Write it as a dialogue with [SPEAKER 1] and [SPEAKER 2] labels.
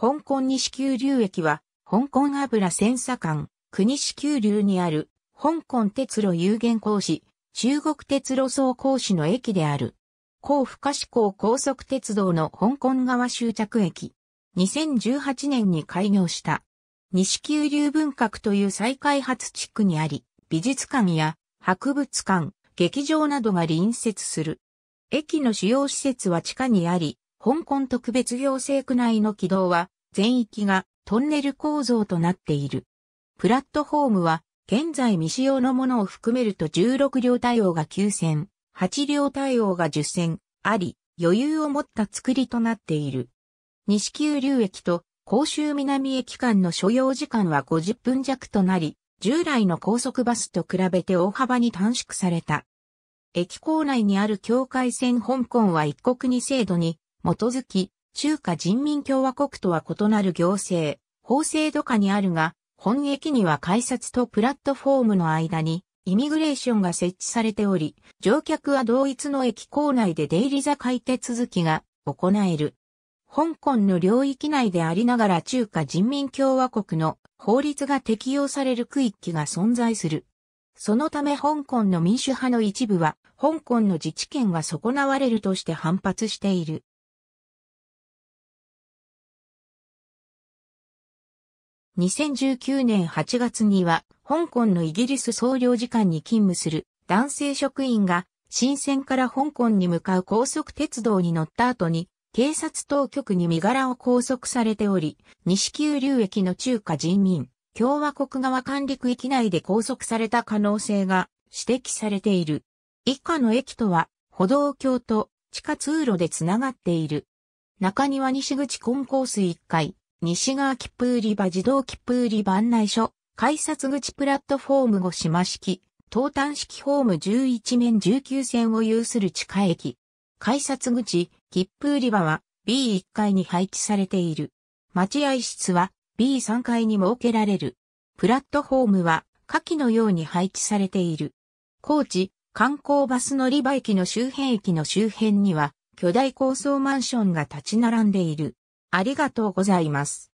[SPEAKER 1] 香港西急流駅は、香港油千差間、国西急流にある、香港鉄路有限公司、中国鉄路総公司の駅である。高不可志向高速鉄道の香港側終着駅。2018年に開業した。西急流文革という再開発地区にあり、美術館や博物館、劇場などが隣接する。駅の主要施設は地下にあり、香港特別行政区内の軌道は全域がトンネル構造となっている。プラットフォームは現在未使用のものを含めると16両対応が9線、8両対応が10線あり、余裕を持った作りとなっている。西九流駅と甲州南駅間の所要時間は50分弱となり、従来の高速バスと比べて大幅に短縮された。駅構内にある境界線香港は一国二制度に基づき、中華人民共和国とは異なる行政、法制度下にあるが、本駅には改札とプラットフォームの間に、イミグレーションが設置されており、乗客は同一の駅構内で出入り座開手続きが行える。香港の領域内でありながら中華人民共和国の法律が適用される区域が存在する。そのため香港の民主派の一部は、香港の自治権が損なわれるとして反発している。2019年8月には、香港のイギリス総領事館に勤務する男性職員が、新鮮から香港に向かう高速鉄道に乗った後に、警察当局に身柄を拘束されており、西九流駅の中華人民共和国側管理区域内で拘束された可能性が指摘されている。以下の駅とは、歩道橋と地下通路でつながっている。中庭西口コンコース1階、西側切符売り場自動切符売り場案内所、改札口プラットフォーム5島式、東端式ホーム11面19線を有する地下駅。改札口、切符売り場は B1 階に配置されている。待合室は B3 階に設けられる。プラットフォームは下記のように配置されている。高知、観光バス乗り場駅の周辺駅の周辺には巨大高層マンションが立ち並んでいる。ありがとうございます。